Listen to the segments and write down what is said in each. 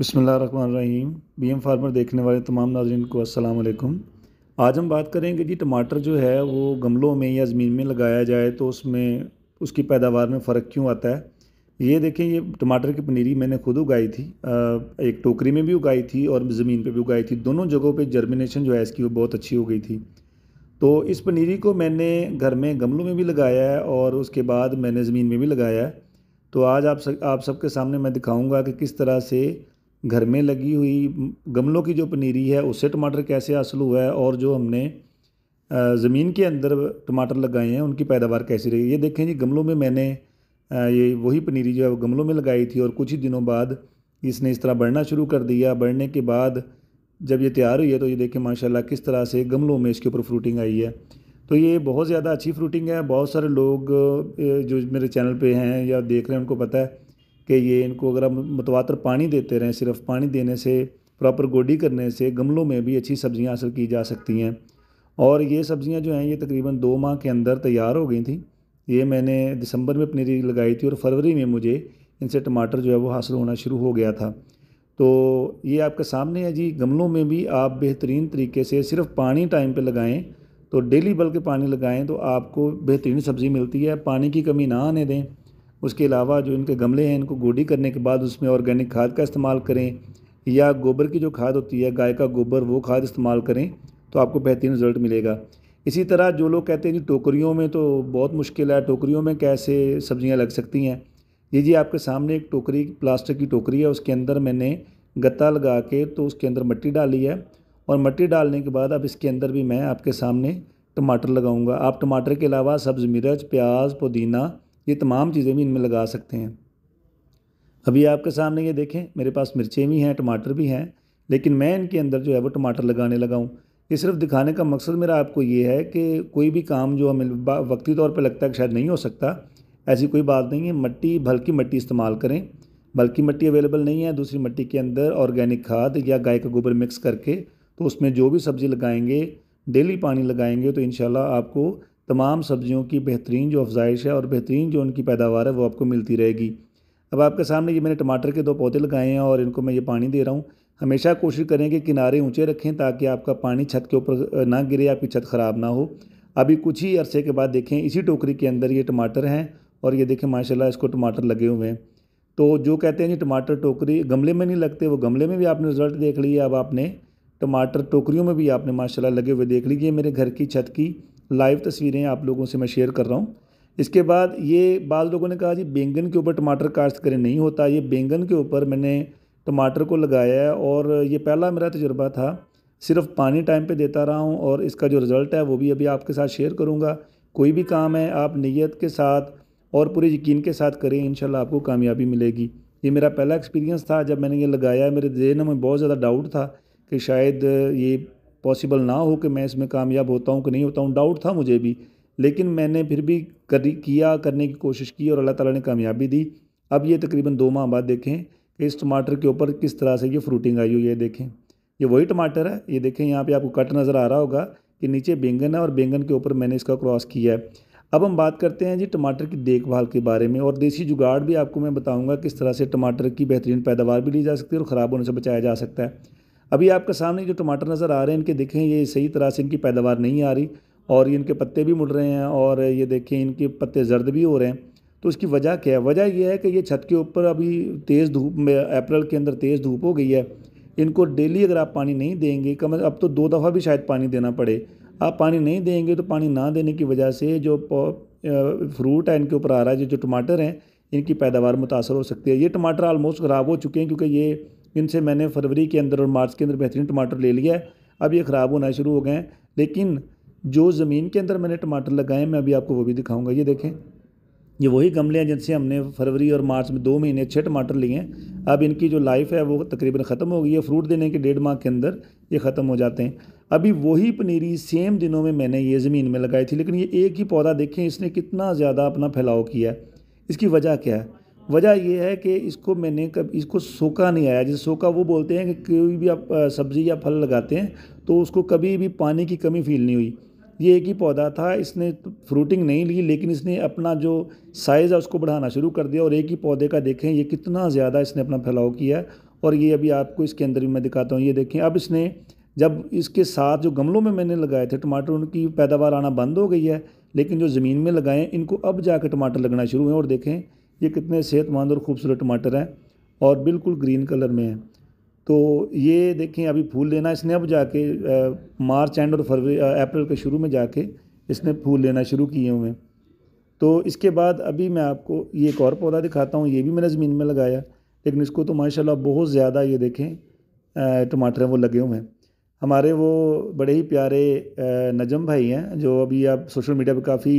बसमीम B M farmer देखने वाले तमाम नाजरन को अस्सलाम आज हम बात करेंगे जी टमाटर जो है वो गमलों में या ज़मीन में लगाया जाए तो उसमें उसकी पैदावार में फ़र्क क्यों आता है ये देखें ये टमाटर की पनीरी मैंने खुद उगाई थी एक टोकरी में भी उगाई थी और ज़मीन पे भी उगाई थी दोनों जगहों पे जर्मिनेशन जो है इसकी वो बहुत अच्छी हो गई थी तो इस पनीरी को मैंने घर में गमलों में भी लगाया है और उसके बाद मैंने ज़मीन में भी लगाया है तो आज आप सब आप सबके सामने मैं दिखाऊँगा कि किस तरह से घर में लगी हुई गमलों की जो पनीरी है उससे टमाटर कैसे हासिल हुआ है और जो हमने ज़मीन के अंदर टमाटर लगाए हैं उनकी पैदावार कैसी रही ये देखें जी गमलों में मैंने ये वही पनीरी जो है वो गमलों में लगाई थी और कुछ ही दिनों बाद इसने इस तरह बढ़ना शुरू कर दिया बढ़ने के बाद जब ये तैयार हुई है तो ये देखें माशाल्लाह किस तरह से गमलों में इसके ऊपर फ्रूटिंग आई है तो ये बहुत ज़्यादा अच्छी फ्रूटिंग है बहुत सारे लोग जो मेरे चैनल पर हैं या देख रहे हैं उनको पता है कि ये इनको अगर आप मतवातर पानी देते रहें सिर्फ पानी देने से प्रॉपर गोडी करने से गमलों में भी अच्छी सब्ज़ियाँ हासिल की जा सकती हैं और ये सब्ज़ियाँ जो हैं ये तकरीबन दो माह के अंदर तैयार हो गई थी ये मैंने दिसंबर में अपनी लगाई थी और फरवरी में मुझे इनसे टमाटर जो है वो हासिल होना शुरू हो गया था तो ये आपके सामने है जी गमलों में भी आप बेहतरीन तरीके से सिर्फ पानी टाइम पे लगाएं तो डेली बल्कि पानी लगाएं तो आपको बेहतरीन सब्ज़ी मिलती है पानी की कमी ना आने दें उसके अलावा जो इनके गमले हैं इनको गोडी करने के बाद उसमें ऑर्गेनिक खाद का इस्तेमाल करें या गोबर की जो खाद होती है गाय का गोबर वो खाद इस्तेमाल करें तो आपको बेहतरीन रिज़ल्ट मिलेगा इसी तरह जो लोग कहते हैं जी टोकरियों में तो बहुत मुश्किल है टोकरियों में कैसे सब्जियां लग सकती हैं ये जी आपके सामने एक टोकरी प्लास्टिक की टोकरी है उसके अंदर मैंने गत्ता लगा के तो उसके अंदर मिट्टी डाली है और मिट्टी डालने के बाद अब इसके अंदर भी मैं आपके सामने टमाटर लगाऊंगा आप टमाटर के अलावा सब्ज़ मिर्च प्याज पुदीना ये तमाम चीज़ें भी इनमें लगा सकते हैं अभी आपके सामने ये देखें मेरे पास मिर्चें भी हैं टमाटर भी हैं लेकिन मैं इनके अंदर जो है वो टमाटर लगाने लगाऊँ ये सिर्फ दिखाने का मकसद मेरा आपको ये है कि कोई भी काम जो हमें वक्ती तौर पर लगता है शायद नहीं हो सकता ऐसी कोई बात नहीं है मट्टी भल्की मट्टी इस्तेमाल करें बल्कि मिट्टी अवेलेबल नहीं है दूसरी मिट्टी के अंदर ऑर्गेनिक खाद या गाय का गोबर मिक्स करके तो उसमें जो भी सब्ज़ी लगाएंगे डेली पानी लगाएंगे तो इन आपको तमाम सब्जियों की बेहतरीन जो अफजाइश है और बेहतरीन जो उनकी पैदावार है वो आपको मिलती रहेगी अब आपके सामने ये मैंने टमाटर के दो पौधे लगाए हैं और इनको मैं ये पानी दे रहा हूँ हमेशा कोशिश करें कि किनारे ऊँचे रखें ताकि आपका पानी छत के ऊपर ना गिरे आपकी छत ख़राब ना हो अभी कुछ ही अरसे के बाद देखें इसी टोकरी के अंदर ये टमाटर हैं और ये देखें माशाल्लाह इसको टमाटर लगे हुए हैं तो जो कहते हैं जी टमाटर टोकरी गमले में नहीं लगते वो गमले में भी आपने रिज़ल्ट देख लिया अब आपने टमाटर टोकरियों में भी आपने माशाल्लाह लगे हुए देख लीजिए मेरे घर की छत की लाइव तस्वीरें आप लोगों से मैं शेयर कर रहा हूँ इसके बाद ये बाल लोगों ने कहा जी बैंगन के ऊपर टमाटर काश्त करें नहीं होता ये बैंगन के ऊपर मैंने टमाटर को लगाया है और ये पहला मेरा तजुर्बा था सिर्फ पानी टाइम पे देता रहा हूँ और इसका जो रिज़ल्ट है वो भी अभी आपके साथ शेयर करूँगा कोई भी काम है आप नीयत के साथ और पूरे यकीन के साथ करें इन आपको कामयाबी मिलेगी ये मेरा पहला एक्सपीरियंस था जब मैंने ये लगाया मेरे जहन में बहुत ज़्यादा डाउट था कि शायद ये पॉसिबल ना हो कि मैं इसमें कामयाब होता हूँ कि नहीं होता हूँ डाउट था मुझे भी लेकिन मैंने फिर भी कर किया करने की कोशिश की और अल्लाह ताला ने कामयाबी दी अब ये तकरीबन दो माह बाद देखें कि इस टमाटर के ऊपर किस तरह से ये फ्रूटिंग आई हुई है देखें ये वही टमाटर है ये देखें यहाँ पे आपको कट नज़र आ रहा होगा कि नीचे बैंगन है और बैंगन के ऊपर मैंने इसका क्रॉस किया है अब हम बात करते हैं जी टमाटर की देखभाल के बारे में और देसी जुगाड़ भी आपको मैं बताऊँगा किस तरह से टमाटर की बेहतरीन पैदावार भी ली जा सकती है और ख़राब होने से बचाया जा सकता है अभी आपके सामने जो टमाटर नज़र आ रहे हैं इनके देखें ये सही तरह से इनकी पैदावार नहीं आ रही और ये इनके पत्ते भी मुड़ रहे हैं और ये देखें इनके पत्ते जर्द भी हो रहे हैं तो इसकी वजह क्या है वजह यह है कि ये छत के ऊपर अभी तेज़ धूप में अप्रैल के अंदर तेज़ धूप हो गई है इनको डेली अगर आप पानी नहीं देंगे कम अब तो दो दफ़ा भी शायद पानी देना पड़े आप पानी नहीं देंगे तो पानी ना देने की वजह से जो फ्रूट है इनके ऊपर आ रहा है जो टमाटर हैं इनकी पैदावार मुतासर हो सकती है ये टमाटर आलमोस्ट ख़राब हो चुके हैं क्योंकि ये जिनसे मैंने फरवरी के अंदर और मार्च के अंदर बेहतरीन टमाटर ले लिया है अब ये ख़राब होना शुरू हो गए हैं लेकिन जो ज़मीन के अंदर मैंने टमाटर लगाए मैं अभी आपको वो भी दिखाऊंगा ये देखें ये वही गमले हैं जिनसे हमने फरवरी और मार्च में दो महीने अच्छे टमाटर लिए हैं अब इनकी जो लाइफ है वो तकरीबन ख़त्म हो गई है फ्रूट देने के डेढ़ माह के अंदर ये ख़त्म हो जाते हैं अभी वही पनीरी सेम दिनों में मैंने ये ज़मीन में लगाई थी लेकिन ये एक ही पौधा देखें इसने कितना ज़्यादा अपना फैलाव किया है इसकी वजह क्या है वजह यह है कि इसको मैंने कब इसको सोखा नहीं आया जैसे सोखा वो बोलते हैं कि कोई भी आप सब्ज़ी या फल लगाते हैं तो उसको कभी भी पानी की कमी फील नहीं हुई ये एक ही पौधा था इसने फ्रूटिंग नहीं ली लेकिन इसने अपना जो साइज़ है उसको बढ़ाना शुरू कर दिया और एक ही पौधे का देखें ये कितना ज़्यादा इसने अपना फैलाव किया है और ये अभी आपको इसके अंदर भी मैं दिखाता हूँ ये देखें अब इसने जब इसके साथ जो गमलों में मैंने लगाए थे टमाटर उनकी पैदावार आना बंद हो गई है लेकिन जो ज़मीन में लगाएं इनको अब जाकर टमाटर लगना शुरू हुए और देखें ये कितने सेहतमंद और ख़ूबसूरत टमाटर हैं और बिल्कुल ग्रीन कलर में हैं तो ये देखें अभी फूल लेना इसने अब जाके आ, मार्च एंड और फरवरी अप्रैल के शुरू में जाके इसने फूल लेना शुरू किए हुए हैं तो इसके बाद अभी मैं आपको ये एक और पौधा दिखाता हूँ ये भी मैंने ज़मीन में लगाया लेकिन इसको तो माशाल्लाह बहुत ज़्यादा ये देखें टमाटर वो लगे हुए हैं हमारे वो बड़े ही प्यारे नजम भाई हैं जो अभी आप सोशल मीडिया पर काफ़ी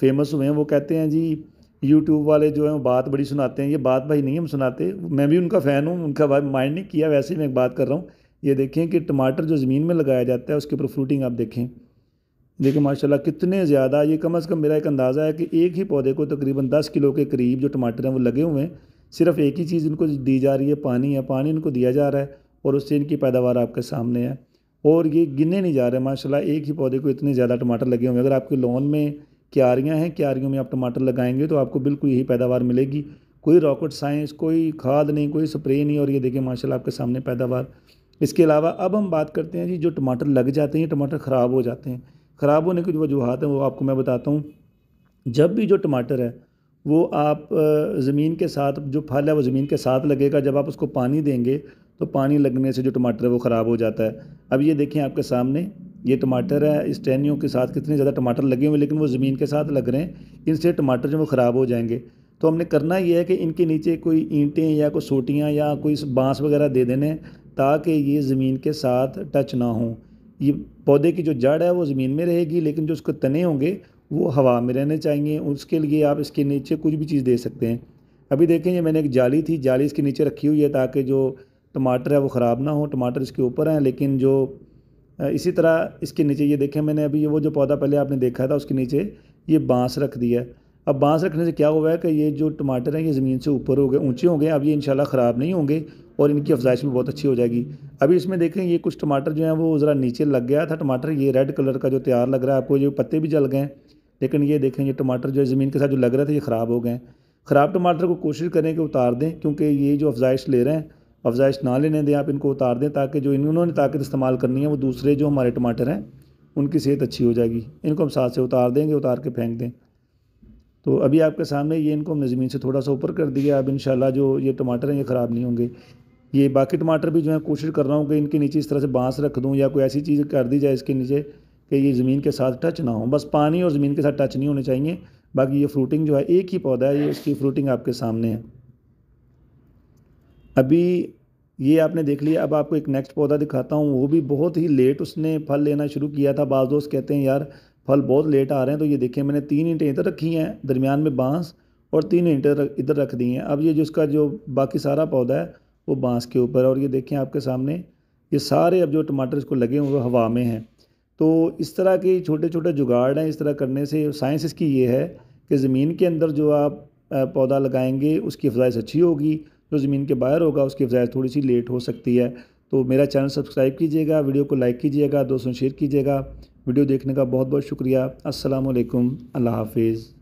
फेमस हुए हैं वो कहते हैं जी यूट्यूब वाले जो हैं वो बात बड़ी सुनाते हैं ये बात भाई नहीं हम सुनाते मैं भी उनका फ़ैन हूँ उनका भाई माइंड नहीं किया वैसे ही मैं एक बात कर रहा हूँ ये देखें कि टमाटर जो ज़मीन में लगाया जाता है उसके ऊपर फ्रूटिंग आप देखें देखिए माशाल्लाह कितने ज़्यादा ये कम अज़ कम मेरा एक अंदाज़ा है कि एक ही पौधे को तकरीबन दस किलो के करीब जो टमाटर हैं वो लगे हुए हैं सिर्फ एक ही चीज़ इनको दी जा रही है पानी है पानी इनको दिया जा रहा है और उससे इनकी पैदावार आपके सामने है और ये गिने नहीं जा रहे माशाल्लाह एक ही पौधे को इतने ज़्यादा टमाटर लगे हुए हैं अगर आपके लॉन में क्यारियाँ हैं क्यारियों में आप टमाटर लगाएंगे तो आपको बिल्कुल यही पैदावार मिलेगी कोई रॉकेट साइंस कोई खाद नहीं कोई स्प्रे नहीं और ये देखें माशाल्लाह आपके सामने पैदावार इसके अलावा अब हम बात करते हैं जी जो टमाटर लग जाते हैं टमाटर ख़राब हो जाते हैं ख़राब होने की जो वजूहत हैं वो आपको मैं बताता हूँ जब भी जो टमाटर है वो आप ज़मीन के साथ जो फल है वो ज़मीन के साथ लगेगा जब आप उसको पानी देंगे तो पानी लगने से जो टमाटर है वो ख़राब हो जाता है अब ये देखें आपके सामने ये टमाटर है इस टहनियों के साथ कितने ज़्यादा टमाटर लगे हुए लेकिन वो ज़मीन के साथ लग रहे हैं इनसे टमाटर जो वो ख़राब हो जाएंगे तो हमने करना ये है कि इनके नीचे कोई ईंटें या कोई सोटियाँ या कोई बांस वगैरह दे देने ताकि ये ज़मीन के साथ टच ना हो ये पौधे की जो जड़ है वो ज़मीन में रहेगी लेकिन जो उसके तने होंगे वो हवा में रहने चाहिए उसके लिए आप इसके नीचे कुछ भी चीज़ दे सकते हैं अभी देखें ये मैंने एक जाली थी जाली इसके नीचे रखी हुई है ताकि जो टमाटर है वो ख़राब ना हो टमाटर इसके ऊपर हैं लेकिन जो इसी तरह इसके नीचे ये देखें मैंने अभी ये वो जो पौधा पहले आपने देखा था उसके नीचे ये बांस रख दिया है अब बांस रखने से क्या हुआ है कि ये जो टमाटर हैं ये ज़मीन से ऊपर हो गए ऊंचे हो गए अब ये इंशाल्लाह ख़राब नहीं होंगे और इनकी अफजाइश भी बहुत अच्छी हो जाएगी अभी इसमें देखें ये कुछ टमाटर जो हैं वो ज़रा नीचे लग गया था टमाटर ये रेड कलर का जो तैयार लग रहा है आपको ये पत्ते भी जल गए लेकिन ये देखें ये टमाटर जो है ज़मीन के साथ जो लग रहे थे ये ख़राब हो गए ख़राब टमाटर को कोशिश करें कि उतार दें क्योंकि ये जो अफजाइश ले रहे हैं अफजाइश ना लेने दें आप इनको उतार दें ताकि जो इन्होंने ताकत इस्तेमाल करनी है वो दूसरे जो हमारे टमाटर हैं उनकी सेहत अच्छी हो जाएगी इनको हम साथ से उतार देंगे उतार के फेंक दें तो अभी आपके सामने ये इनको हमने ज़मीन से थोड़ा सा ऊपर कर दिया अब इन जो ये टमाटर हैं ये ख़राब नहीं होंगे ये बाकी टमाटर भी जो है कोशिश कर रहा हूँ कि इनके नीचे इस तरह से बांस रख दूँ या कोई ऐसी चीज़ कर दी जाए इसके नीचे कि ये ज़मीन के साथ टच ना हो बस पानी और ज़मीन के साथ टच नहीं होने चाहिए बाकी ये फ्रूटिंग जो है एक ही पौधा है ये उसकी फ्रूटिंग आपके सामने है अभी ये आपने देख लिया अब आपको एक नेक्स्ट पौधा दिखाता हूँ वो भी बहुत ही लेट उसने फल लेना शुरू किया था बाज़ दोस्त कहते हैं यार फल बहुत लेट आ रहे हैं तो ये देखें मैंने तीन ईंटें इधर रखी हैं दरमियान में बांस और तीन ईंटें इधर रख दी हैं अब ये जिसका जो बाकी सारा पौधा है वो बांस के ऊपर और ये देखें आपके सामने ये सारे अब जो टमाटर इसको लगे हुए हवा में हैं तो इस तरह के छोटे छोटे जुगाड़ हैं इस तरह करने से साइंस इसकी ये है कि ज़मीन के अंदर जो आप पौधा लगाएंगे उसकी अफजाइश अच्छी होगी जो ज़मीन के बाहर होगा उसकी अफजाइश थोड़ी सी लेट हो सकती है तो मेरा चैनल सब्सक्राइब कीजिएगा वीडियो को लाइक कीजिएगा दोस्तों शेयर कीजिएगा वीडियो देखने का बहुत बहुत शुक्रिया असलकम अल्लाह हाफिज़